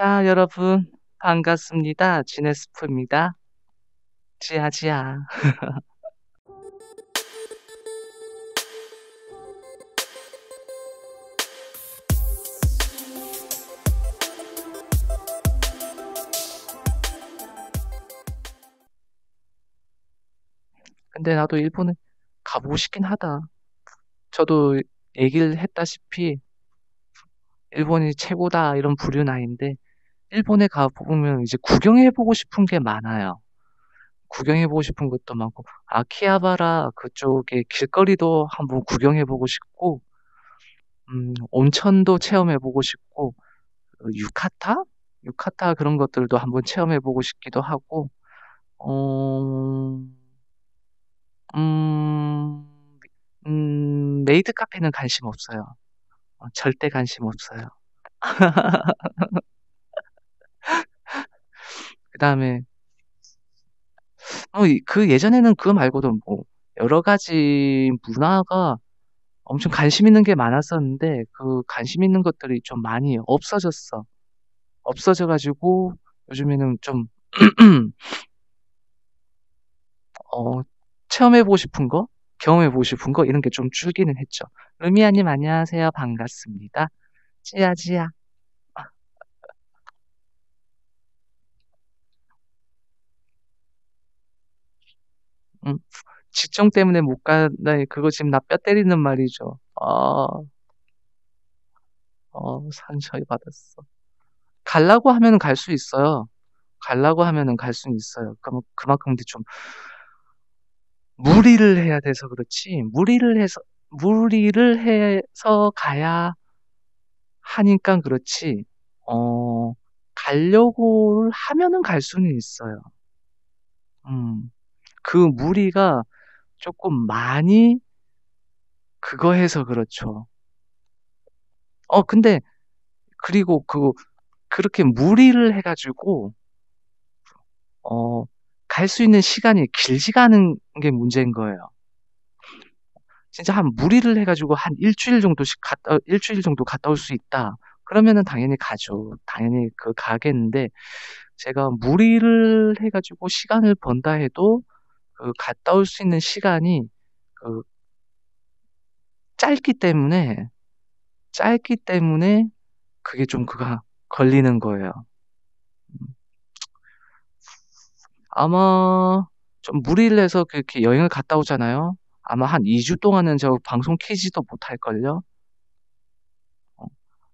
자, 여러분, 반갑습니다. 지네스프입니다. 지아지아. 근데 나도 일본에 가보고 싶긴 하다. 저도 얘기를 했다시피 일본이 최고다 이런 부류 나인데 일본에 가보면 이제 구경해보고 싶은 게 많아요. 구경해보고 싶은 것도 많고, 아키하바라 그쪽에 길거리도 한번 구경해보고 싶고, 음, 온천도 체험해보고 싶고, 어, 유카타? 유카타 그런 것들도 한번 체험해보고 싶기도 하고, 어, 음, 음, 메이드 카페는 관심 없어요. 어, 절대 관심 없어요. 그다음에 어, 그 예전에는 그거 말고도 뭐 여러 가지 문화가 엄청 관심 있는 게 많았었는데 그 관심 있는 것들이 좀 많이 없어졌어. 없어져 가지고 요즘에는 좀어 체험해 보고 싶은 거, 경험해 보고 싶은 거 이런 게 좀 줄기는 했죠. 루미아 님 안녕하세요. 반갑습니다. 지야지야 음. 직종 때문에 못가다 그거 지금 나 뼈 때리는 말이죠. 아. 어, 상처 받았어. 갈라고 하면은 갈 수 있어요. 갈라고 하면은 갈 수는 있어요. 그럼 그만큼 근데 좀 무리를 해야 돼서 그렇지. 무리를 해서 무리를 해서 가야 하니까 그렇지. 어, 갈려고 하면은 갈 수는 있어요. 음. 그 무리가 조금 많이 그거 해서 그렇죠. 어 근데 그리고 그 그렇게 무리를 해 가지고 어 갈 수 있는 시간이 길지가 않은 게 문제인 거예요. 진짜 한 무리를 해 가지고 한 일주일 정도씩 갔다 일주일 정도 갔다 올 수 있다. 그러면은 당연히 가죠. 당연히 그 가겠는데 제가 무리를 해 가지고 시간을 번다 해도 그 갔다 올 수 있는 시간이 그 짧기 때문에 짧기 때문에 그게 좀 그가 걸리는 거예요. 아마 좀 무리를 해서 그렇게 여행을 갔다 오잖아요. 아마 한 2주 동안은 저 방송 키지도 못할걸요. 어,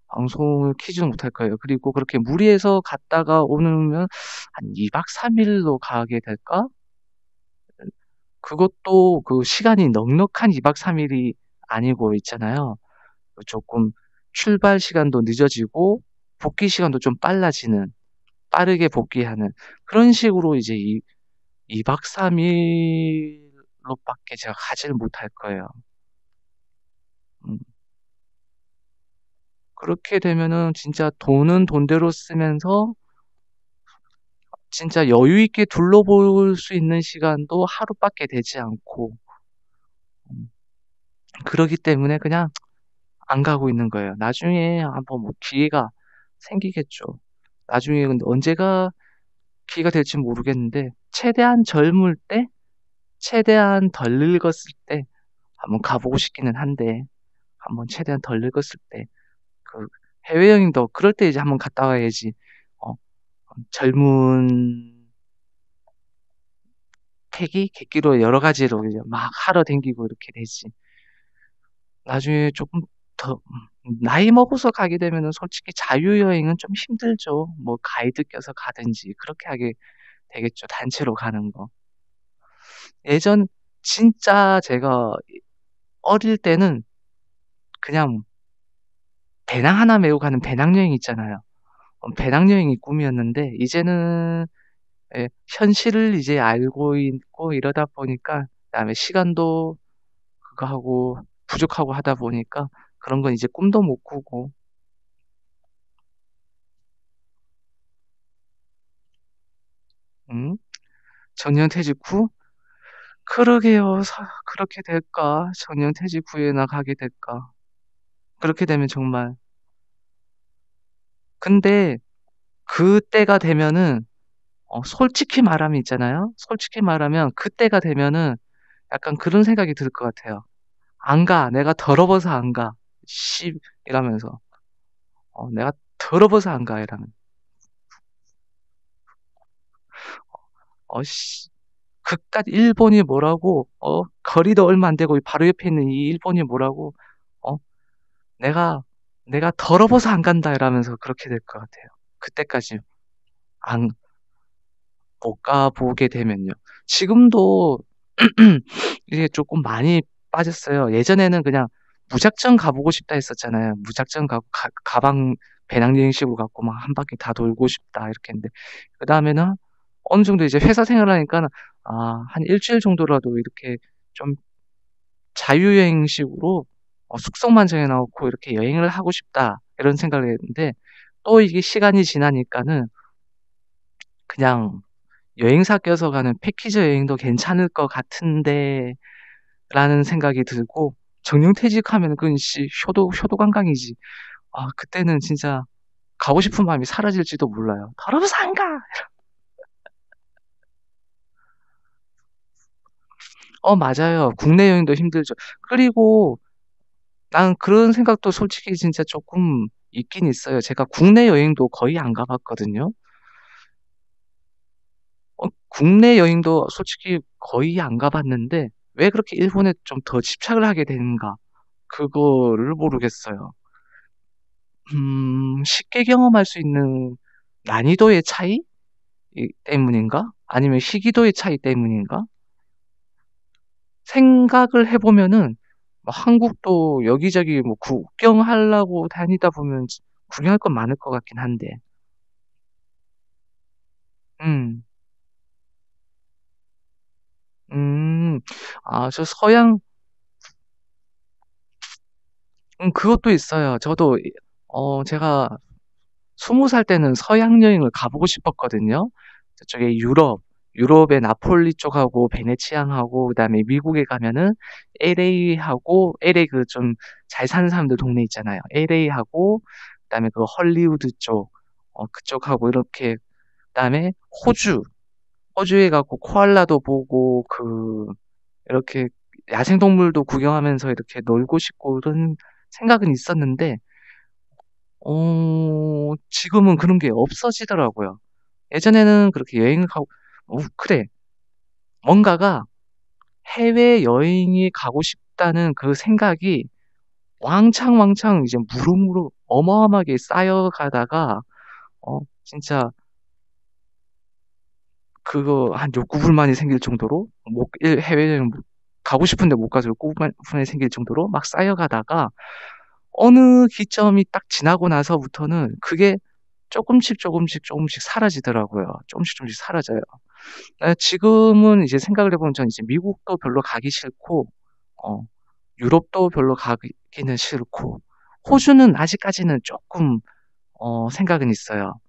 방송을 키지도 못할 거예요. 그리고 그렇게 무리해서 갔다가 오면 한 2박 3일로 가게 될까? 그것도 그 시간이 넉넉한 2박 3일이 아니고 있잖아요. 조금 출발 시간도 늦어지고 복귀 시간도 좀 빨라지는 빠르게 복귀하는 그런 식으로 이제 이 2박 3일로밖에 제가 가질 못할 거예요. 음. 그렇게 되면은 진짜 돈은 돈대로 쓰면서 진짜 여유 있게 둘러볼 수 있는 시간도 하루밖에 되지 않고 음, 그러기 때문에 그냥 안 가고 있는 거예요. 나중에 한번 뭐 기회가 생기겠죠. 나중에 근데 언제가 기회가 될지 모르겠는데 최대한 젊을 때, 최대한 덜 늙었을 때 한번 가보고 싶기는 한데 한번 최대한 덜 늙었을 때그 해외여행도 그럴 때 이제 한번 갔다 와야지 젊은 패기 객기로 여러 가지로 막 하러 댕기고 이렇게 되지. 나중에 조금 더 음, 나이 먹어서 가게 되면은 솔직히 자유 여행은 좀 힘들죠. 뭐 가이드 껴서 가든지 그렇게 하게 되겠죠. 단체로 가는 거. 예전 진짜 제가 어릴 때는 그냥 배낭 하나 메고 가는 배낭 여행 있잖아요. 어, 배낭여행이 꿈이었는데 이제는 예, 현실을 이제 알고 있고 이러다 보니까 그다음에 시간도 그거 하고 부족하고 하다 보니까 그런 건 이제 꿈도 못 꾸고 음? 정년 퇴직 후? 그러게요. 사- 그렇게 될까? 정년 퇴직 후에 나가게 될까? 그렇게 되면 정말 근데 그때가 되면은 어 솔직히 말하면 있잖아요. 솔직히 말하면 그때가 되면은 약간 그런 생각이 들 것 같아요. '안 가. 내가 더러워서 안 가. 씨' 이러면서. 어 '내가 더러워서 안 가.' 이러면. 어씨 그깟 일본이 뭐라고 어 거리도 얼마 안 되고 바로 옆에 있는 이 일본이 뭐라고 어 '내가 내가 더러워서 안 간다 이러면서 그렇게 될 것 같아요. 그때까지 안 못 가보게 되면요. 지금도 이게 조금 많이 빠졌어요. 예전에는 그냥 무작정 가보고 싶다 했었잖아요. 무작정 가, 가 가방 배낭여행식으로 갖고 막 한 바퀴 다 돌고 싶다 이렇게 했는데 그 다음에는 어느 정도 이제 회사 생활하니까 아한 일주일 정도라도 이렇게 좀 자유여행식으로 어, 숙소만 정해놓고 이렇게 여행을 하고 싶다 이런 생각을 했는데 또 이게 시간이 지나니까는 그냥 여행사 껴서 가는 패키지 여행도 괜찮을 것 같은데 라는 생각이 들고 정년퇴직하면 그건 씨 효도 효도 관광이지 아 그때는 진짜 가고 싶은 마음이 사라질지도 몰라요 더러워서 안가 어 맞아요 국내 여행도 힘들죠 그리고 난 그런 생각도 솔직히 진짜 조금 있긴 있어요. 제가 국내 여행도 거의 안가 봤거든요. 어 국내 여행도 솔직히 거의 안가 봤는데 왜 그렇게 일본에 좀 더 집착을 하게 되는가 그거를 모르겠어요. 음 쉽게 경험할 수 있는 난이도의 차이 이 때문인가? 아니면 시기도의 차이 때문인가? 생각을 해 보면은 뭐 한국도 여기저기 뭐 구경하려고 다니다 보면 구경할 건 많을 것 같긴 한데. 음. 음. 아 저 서양 음 그것도 있어요. 저도 어 제가 20살 때는 서양 여행을 가 보고 싶었거든요. 저쪽에 유럽 유럽의 나폴리 쪽하고 베네치아하고 그다음에 미국에 가면은 LA하고 LA 그 좀 잘 사는 사람들 동네 있잖아요. LA하고 그다음에 그 헐리우드 쪽 어, 그쪽하고 이렇게 그다음에 호주 호주에 가고 코알라도 보고 그 이렇게 야생 동물도 구경하면서 이렇게 놀고 싶고 그런 생각은 있었는데 어, 지금은 그런 게 없어지더라고요. 예전에는 그렇게 여행을 가고 어, 그래. 뭔가가 해외 여행이 가고 싶다는 그 생각이 왕창왕창 이제 무릎무릎 어마어마하게 쌓여가다가 어 진짜 그거 한요 구불만이 생길 정도로 못 해외여행 가고 싶은데 못 가서 구불만이 생길 정도로 막 쌓여가다가 어느 기점이 딱 지나고 나서부터는 그게 조금씩 조금씩 조금씩 사라지더라고요. 조금씩 조금씩 사라져요. 아, 지금은 이제 생각을 해보면 전 이제 미국도 별로 가기 싫고, 어, 유럽도 별로 가기는 싫고, 호주는 아직까지는 조금, 어, 생각은 있어요.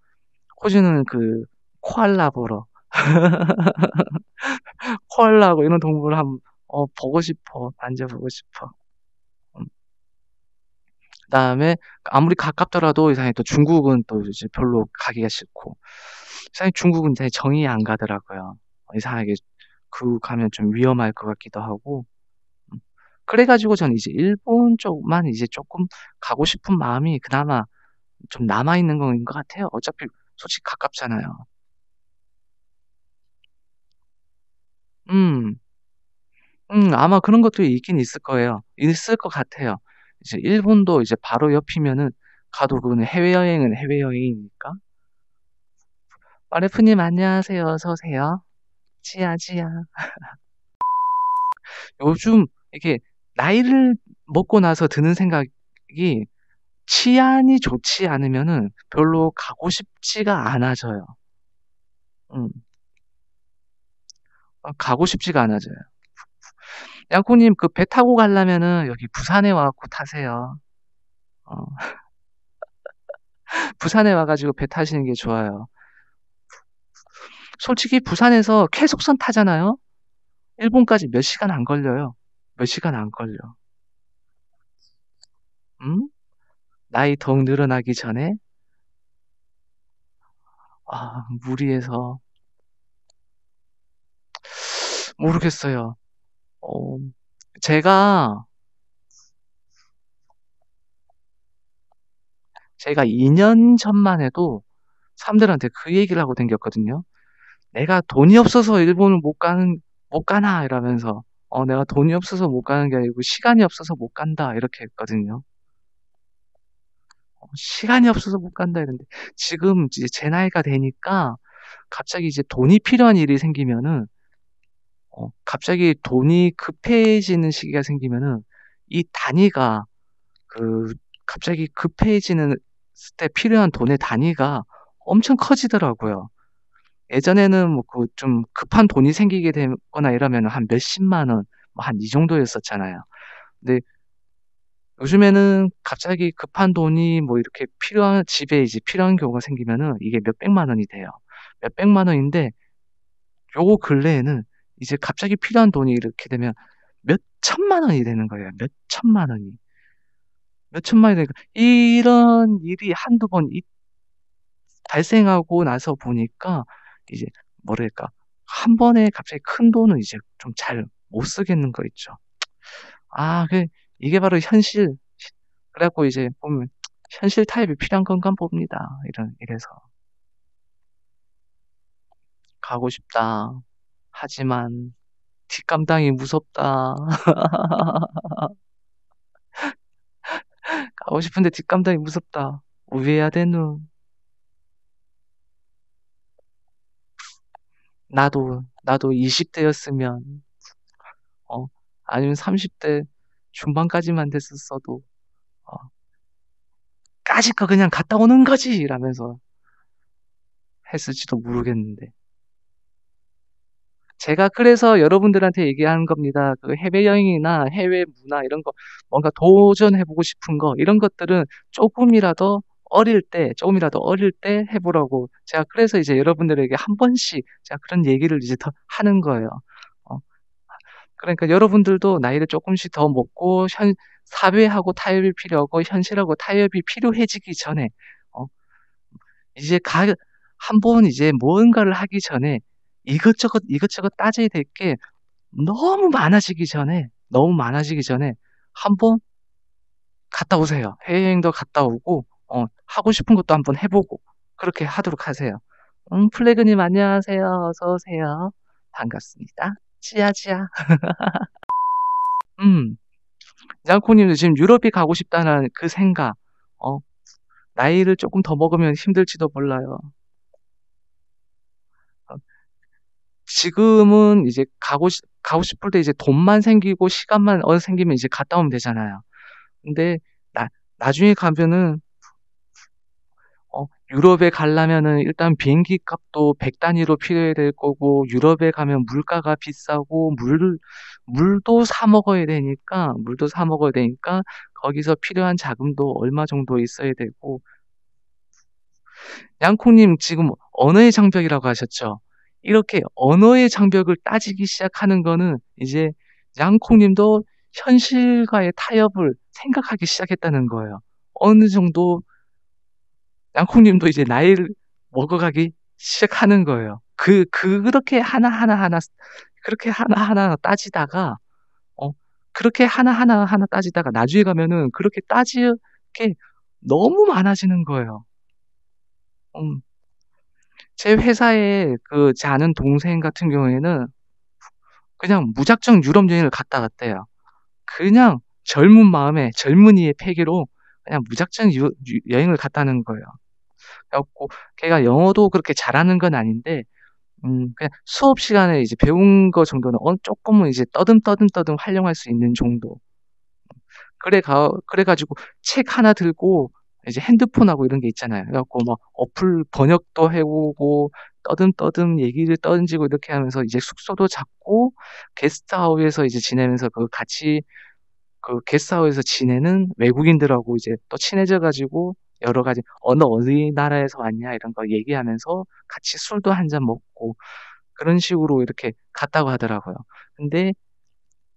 호주는 그, 코알라 보러. 코알라하고 이런 동물을 한, 어, 보고 싶어. 만져보고 싶어. 음. 그 다음에 아무리 가깝더라도 이상해 또 중국은 또 이제 별로 가기가 싫고 사실 중국은 이제 정이 안 가더라고요. 이상하게 그 가면 좀 위험할 것 같기도 하고. 음, 그래 가지고 저는 이제 일본 쪽만 이제 조금 가고 싶은 마음이 그나마 좀 남아 있는 건것 같아요. 어차피 솔직히 가깝잖아요. 음. 음 아마 그런 것도 있긴 있을 거예요. 있을 것 같아요. 이제 일본도 이제 바로 옆이면은 가도 그거는 해외여행은 해외여행이니까. 마레프님 안녕하세요. 어서 오세요. 지야 지야. 요즘 이게 렇 나이를 먹고 나서 드는 생각이 치안이 좋지 않으면은 별로 가고 싶지가 않아져요. 음. 어, 가고 싶지가 않아져요. 양코님 그 배 타고 가려면은 여기 부산에 와갖고 타세요. 어. 부산에 와가지고 배 타시는 게 좋아요. 솔직히 부산에서 쾌속선 타잖아요. 일본까지 몇 시간 안 걸려요. 몇 시간 안 걸려. 응? 음? 나이 더욱 늘어나기 전에 아, 무리해서 모르겠어요. 어, 제가 제가 2년 전만 해도 사람들한테 그 얘기를 하고 댕겼거든요. 내가 돈이 없어서 일본을 못 가는 못 가나 이러면서 어 내가 돈이 없어서 못 가는 게 아니고 시간이 없어서 못 간다 이렇게 했거든요. 어, 시간이 없어서 못 간다 이랬는데 지금 이제 제 나이가 되니까 갑자기 이제 돈이 필요한 일이 생기면은 어, 갑자기 돈이 급해지는 시기가 생기면은 이 단위가 그 갑자기 급해지는 때 필요한 돈의 단위가 엄청 커지더라고요. 예전에는 뭐 그 좀 급한 돈이 생기게 되거나 이러면 한 몇십만 원, 뭐 한 이 정도였었잖아요. 근데 요즘에는 갑자기 급한 돈이 뭐 이렇게 필요한, 집에 이제 필요한 경우가 생기면은 이게 몇백만 원이 돼요. 몇백만 원인데 요 근래에는 이제 갑자기 필요한 돈이 이렇게 되면 몇천만 원이 되는 거예요. 몇천만 원이. 몇천만 원이 되니까 이런 일이 한두 번 이, 발생하고 나서 보니까 이제 뭐랄까 한 번에 갑자기 큰 돈은 이제 좀 잘 못 쓰겠는 거 있죠. 아, 그 이게 바로 현실. 그래갖고 이제 보면 현실 타입이 필요한 건가 봅니다. 이런 이래서 가고 싶다. 하지만 뒷감당이 무섭다. 가고 싶은데 뒷감당이 무섭다. 우회해야 되는 나도 나도 20대였으면 어 아니면 30대 중반까지만 됐었어도 어 까짓거 그냥 갔다 오는 거지 라면서 했을지도 모르겠는데 제가 그래서 여러분들한테 얘기하는 겁니다. 그 해외 여행이나 해외 문화 이런 거 뭔가 도전해보고 싶은 거 이런 것들은 조금이라도 어릴 때 조금이라도 어릴 때 해보라고 제가 그래서 이제 여러분들에게 한 번씩 제가 그런 얘기를 이제 더 하는 거예요. 어. 그러니까 여러분들도 나이를 조금씩 더 먹고 현 사회하고 타협이 필요하고 현실하고 타협이 필요해지기 전에 어. 이제 가한 번 이제 뭔가를 하기 전에 이것저것 이것저것 따져야 될 게 너무 많아지기 전에 너무 많아지기 전에 한 번 갔다 오세요. 해외여행도 갔다 오고 어, 하고 싶은 것도 한번 해보고 그렇게 하도록 하세요. 음, 플래그님 안녕하세요. 어서 오세요. 반갑습니다. 지야지야. 음, 장코님도 지금 유럽이 가고 싶다는 그 생각. 어, 나이를 조금 더 먹으면 힘들지도 몰라요. 어, 지금은 이제 가고, 가고 싶을 때 이제 돈만 생기고 시간만 어 생기면 이제 갔다 오면 되잖아요. 근데 나, 나중에 가면은 유럽에 가려면은 일단 비행기 값도 100 단위로 필요해야 될 거고 유럽에 가면 물가가 비싸고 물 물도 사 먹어야 되니까 물도 사 먹어야 되니까 거기서 필요한 자금도 얼마 정도 있어야 되고 양콩님 지금 언어의 장벽이라고 하셨죠? 이렇게 언어의 장벽을 따지기 시작하는 거는 이제 양콩님도 현실과의 타협을 생각하기 시작했다는 거예요. 어느 정도 양콩님도 이제 나이를 먹어가기 시작하는 거예요. 그, 그렇게 하나하나 하나, 그렇게 하나하나 따지다가, 어, 그렇게 하나하나 하나 따지다가 나중에 가면은 그렇게 따지게 너무 많아지는 거예요. 음. 제 회사에 그, 자는 동생 같은 경우에는 그냥 무작정 유럽 여행을 갔다 갔대요. 그냥 젊은 마음에 젊은이의 패기로 그냥 무작정 유, 유, 여행을 갔다는 거예요. 그래갖고 걔가 영어도 그렇게 잘하는 건 아닌데 음 그냥 수업 시간에 이제 배운 거 정도는 어조금은 이제 떠듬떠듬떠듬 활용할 수 있는 정도. 그래 가 그래 가지고 책 하나 들고 이제 핸드폰하고 이런 게 있잖아요. 그래 갖고 막 어플 번역도 해 오고 떠듬떠듬 얘기를 떠듬지고 이렇게 하면서 이제 숙소도 잡고 게스트하우에서 이제 지내면서 그 같이 그게스트하우에서 지내는 외국인들하고 이제 또 친해져 가지고 여러 가지 어느 어디 나라에서 왔냐 이런 거 얘기하면서 같이 술도 한잔 먹고 그런 식으로 이렇게 갔다고 하더라고요. 근데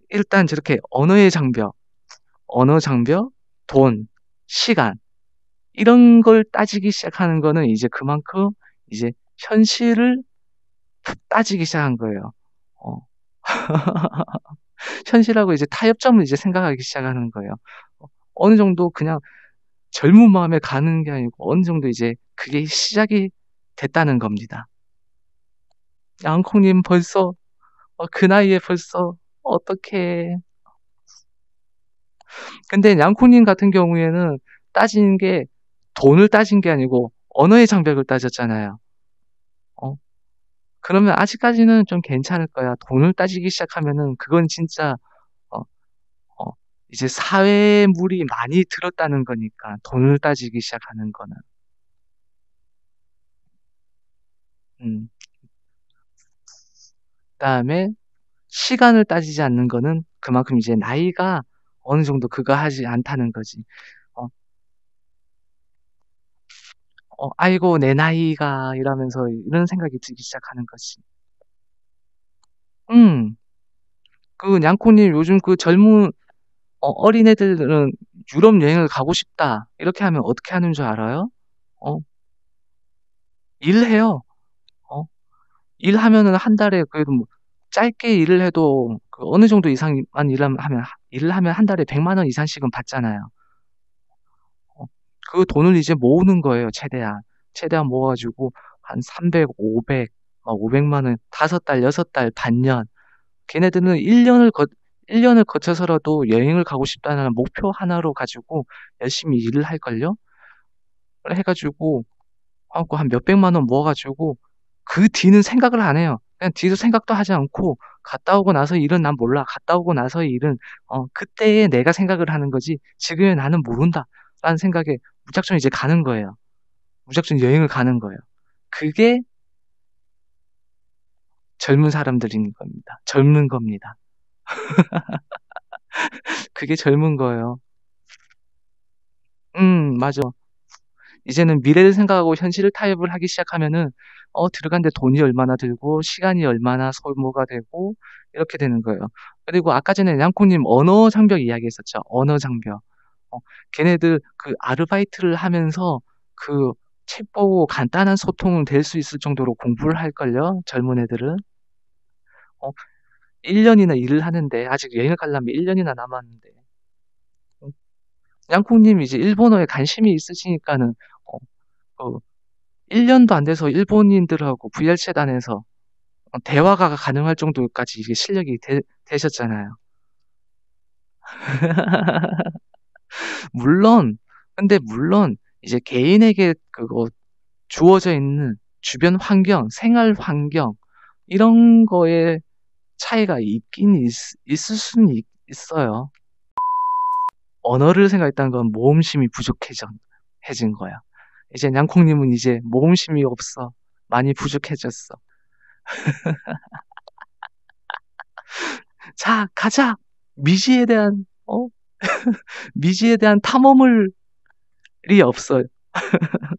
일단 저렇게 언어의 장벽, 언어 장벽, 돈, 시간 이런 걸 따지기 시작하는 거는 이제 그만큼 이제 현실을 따지기 시작한 거예요. 어. 현실하고 이제 타협점을 이제 생각하기 시작하는 거예요. 어, 어느 정도 그냥 젊은 마음에 가는 게 아니고 어느 정도 이제 그게 시작이 됐다는 겁니다. 양콩님 벌써 어, 그 나이에 벌써 어떻게 근데 양콩님 같은 경우에는 따지는 게 돈을 따진 게 아니고 언어의 장벽을 따졌잖아요. 어? 그러면 아직까지는 좀 괜찮을 거야. 돈을 따지기 시작하면은 그건 진짜 이제 사회물이 많이 들었다는 거니까 돈을 따지기 시작하는 거는 음. 그다음에 시간을 따지지 않는 거는 그만큼 이제 나이가 어느 정도 그거 하지 않다는 거지. 어, 어 아이고 내 나이가 이러면서 이런 생각이 들기 시작하는 거지. 음. 그 냥코님 요즘 그 젊은 어, 어린애들은 유럽 여행을 가고 싶다. 이렇게 하면 어떻게 하는 줄 알아요? 어, 일해요. 어, 일하면은 한 달에 그래도 뭐 짧게 일을 해도 그 어느 정도 이상만 일하면, 일을 하면 한 달에 100만 원 이상씩은 받잖아요. 어, 그 돈을 이제 모으는 거예요, 최대한. 최대한 모아가지고 한 300, 500, 막 500만 원, 5 달, 6 달, 반년. 걔네들은 1년을 거, 1년을 거쳐서라도 여행을 가고 싶다는 목표 하나로 가지고 열심히 일을 할걸요? 해가지고 한 몇백만 원 모아가지고 그 뒤는 생각을 안 해요. 그냥 뒤도 생각도 하지 않고 갔다 오고 나서 일은 난 몰라. 갔다 오고 나서 일은 어 그때에 내가 생각을 하는 거지 지금의 나는 모른다. 라는 생각에 무작정 이제 가는 거예요. 무작정 여행을 가는 거예요. 그게 젊은 사람들인 겁니다. 젊은 겁니다. 그게 젊은 거예요. 음 맞아. 이제는 미래를 생각하고 현실을 타협을 하기 시작하면은 어 들어간 데 돈이 얼마나 들고 시간이 얼마나 소모가 되고 이렇게 되는 거예요. 그리고 아까 전에 양코님 언어 장벽 이야기했었죠. 언어 장벽. 어 걔네들 그 아르바이트를 하면서 그 책 보고 간단한 소통은 될 수 있을 정도로 공부를 할걸요, 젊은 애들은. 어 1년이나 일을 하는데 아직 여행을 가려면 1년이나 남았는데 양콩님이 이제 일본어에 관심이 있으시니까는 어, 어, 그 1년도 안 돼서 일본인들하고 VR 채단에서 대화가 가능할 정도까지 이게 실력이 되, 되셨잖아요. 물론 근데 물론 이제 개인에게 그거 주어져 있는 주변 환경, 생활 환경 이런 거에 차이가 있긴 있, 을 수는 있, 어요 언어를 생각했다는 건 모험심이 부족해진 거야. 이제 양콩님은 이제 모험심이 없어. 많이 부족해졌어. 자, 가자! 미지에 대한, 어? 미지에 대한 탐험을이 없어요.